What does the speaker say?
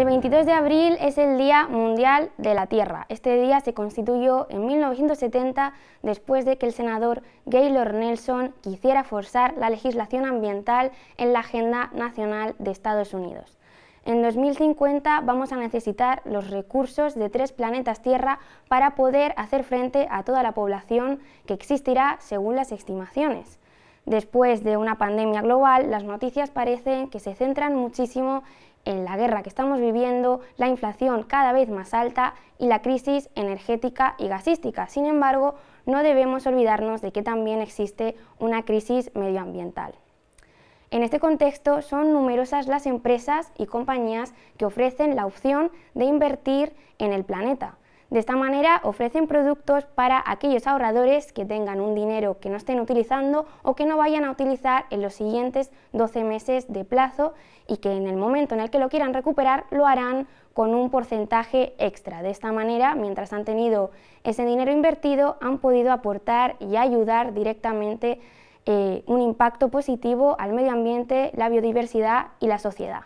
El 22 de abril es el Día Mundial de la Tierra. Este día se constituyó en 1970 después de que el senador Gaylord Nelson quisiera forzar la legislación ambiental en la Agenda Nacional de Estados Unidos. En 2050 vamos a necesitar los recursos de tres planetas Tierra para poder hacer frente a toda la población que existirá según las estimaciones. Después de una pandemia global, las noticias parecen que se centran muchísimo en la guerra que estamos viviendo, la inflación cada vez más alta y la crisis energética y gasística. Sin embargo, no debemos olvidarnos de que también existe una crisis medioambiental. En este contexto son numerosas las empresas y compañías que ofrecen la opción de invertir en el planeta, de esta manera ofrecen productos para aquellos ahorradores que tengan un dinero que no estén utilizando o que no vayan a utilizar en los siguientes 12 meses de plazo y que en el momento en el que lo quieran recuperar lo harán con un porcentaje extra. De esta manera, mientras han tenido ese dinero invertido, han podido aportar y ayudar directamente eh, un impacto positivo al medio ambiente, la biodiversidad y la sociedad.